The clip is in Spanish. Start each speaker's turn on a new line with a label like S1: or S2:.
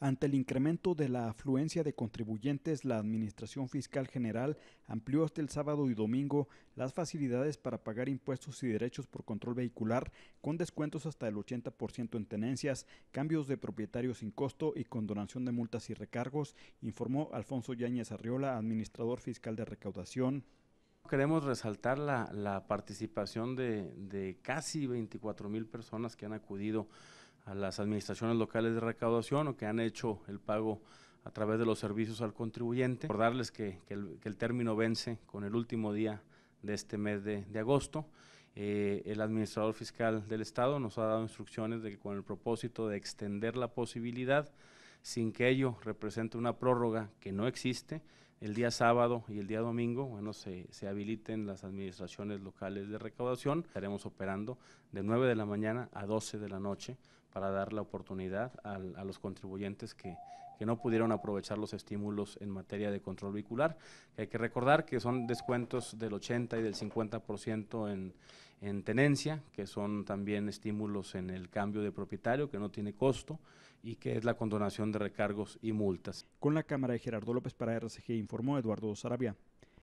S1: Ante el incremento de la afluencia de contribuyentes, la Administración Fiscal General amplió hasta el sábado y domingo las facilidades para pagar impuestos y derechos por control vehicular con descuentos hasta el 80% en tenencias, cambios de propietarios sin costo y condonación de multas y recargos, informó Alfonso Yáñez Arriola, administrador fiscal de recaudación.
S2: Queremos resaltar la, participación de, de casi 24 mil personas que han acudido a las administraciones locales de recaudación o que han hecho el pago a través de los servicios al contribuyente. Recordarles que, el, término vence con el último día de este mes de, agosto. Eh, el administrador fiscal del Estado nos ha dado instrucciones de que con el propósito de extender la posibilidad, sin que ello represente una prórroga que no existe, el día sábado y el día domingo, bueno, se, se habiliten las administraciones locales de recaudación. Estaremos operando de 9 de la mañana a 12 de la noche para dar la oportunidad a, los contribuyentes que, no pudieron aprovechar los estímulos en materia de control vehicular. hay que recordar que son descuentos del 80 y del 50% en, en tenencia, que son también estímulos en el cambio de propietario, que no tiene costo, y que es la condonación de recargos y multas.
S1: Con la cámara de Gerardo López para RCG informó Eduardo Sarabia.